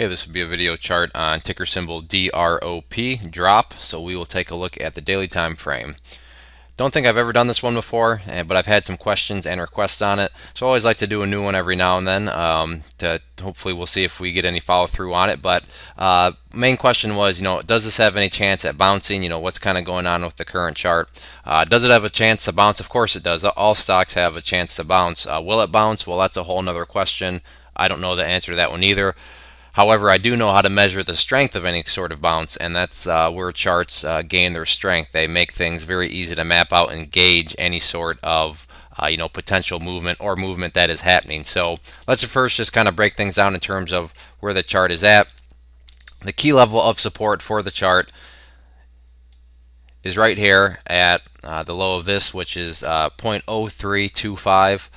Hey, this would be a video chart on ticker symbol DROP, drop, so we will take a look at the daily time frame. Don't think I've ever done this one before, eh, but I've had some questions and requests on it, so I always like to do a new one every now and then. Um, to hopefully we'll see if we get any follow through on it. But uh, main question was, you know, does this have any chance at bouncing? You know, what's kind of going on with the current chart? Uh, does it have a chance to bounce? Of course it does. All stocks have a chance to bounce. Uh, will it bounce? Well, that's a whole other question. I don't know the answer to that one either. However, I do know how to measure the strength of any sort of bounce, and that's uh, where charts uh, gain their strength. They make things very easy to map out and gauge any sort of uh, you know potential movement or movement that is happening. So let's first just kind of break things down in terms of where the chart is at. The key level of support for the chart is right here at uh, the low of this, which is uh, 0.0325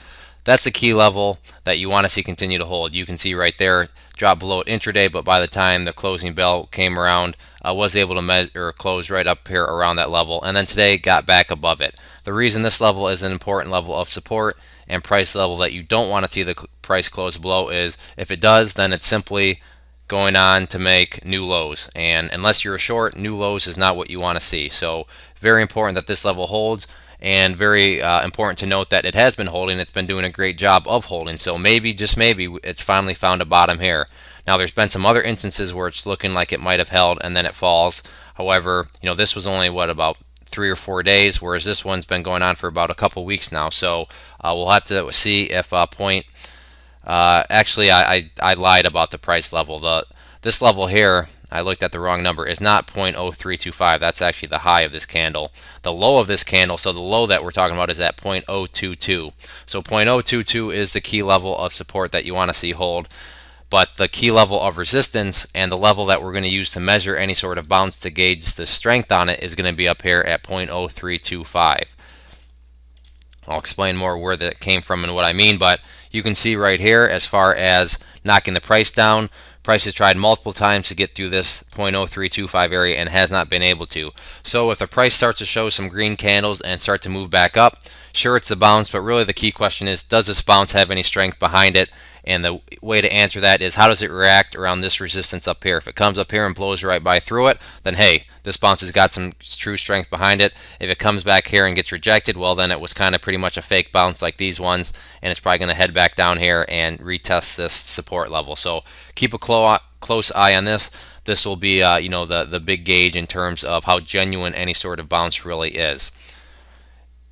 that's a key level that you want to see continue to hold. You can see right there, drop below it intraday, but by the time the closing bell came around, I was able to measure close right up here around that level, and then today got back above it. The reason this level is an important level of support and price level that you don't want to see the price close below is if it does, then it's simply going on to make new lows. And unless you're a short, new lows is not what you want to see. So very important that this level holds and very uh, important to note that it has been holding. It's been doing a great job of holding. So maybe, just maybe, it's finally found a bottom here. Now, there's been some other instances where it's looking like it might have held and then it falls. However, you know, this was only, what, about three or four days, whereas this one's been going on for about a couple weeks now. So uh, we'll have to see if uh, point. Uh, actually, I, I, I lied about the price level. The This level here I looked at the wrong number, is not 0.0325. That's actually the high of this candle. The low of this candle, so the low that we're talking about is at 0.022. So 0.022 is the key level of support that you want to see hold. But the key level of resistance and the level that we're going to use to measure any sort of bounce to gauge the strength on it is going to be up here at 0.0325. I'll explain more where that came from and what I mean, but you can see right here as far as knocking the price down, Price has tried multiple times to get through this 0.0325 area and has not been able to. So if the price starts to show some green candles and start to move back up, sure it's the bounce, but really the key question is does this bounce have any strength behind it? And the way to answer that is how does it react around this resistance up here? If it comes up here and blows right by through it, then hey, this bounce has got some true strength behind it. If it comes back here and gets rejected, well then it was kind of pretty much a fake bounce like these ones and it's probably going to head back down here and retest this support level. So keep a close eye on this. This will be, uh, you know, the, the big gauge in terms of how genuine any sort of bounce really is.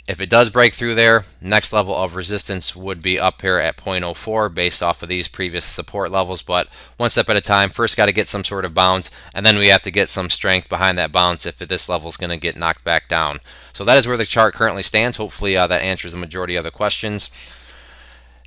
If it does break through there, next level of resistance would be up here at 0.04 based off of these previous support levels, but one step at a time. First got to get some sort of bounce, and then we have to get some strength behind that bounce if this level is going to get knocked back down. So that is where the chart currently stands. Hopefully uh, that answers the majority of the questions.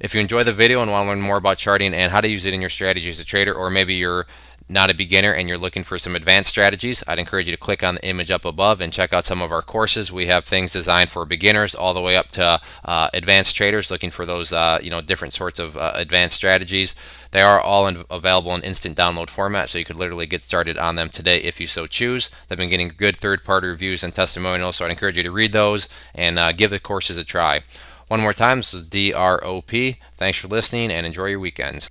If you enjoy the video and want to learn more about charting and how to use it in your strategy as a trader, or maybe you're not a beginner and you're looking for some advanced strategies, I'd encourage you to click on the image up above and check out some of our courses. We have things designed for beginners all the way up to uh, advanced traders looking for those uh, you know different sorts of uh, advanced strategies. They are all in available in instant download format, so you could literally get started on them today if you so choose. They've been getting good third-party reviews and testimonials, so I'd encourage you to read those and uh, give the courses a try. One more time, this is DROP. Thanks for listening and enjoy your weekends.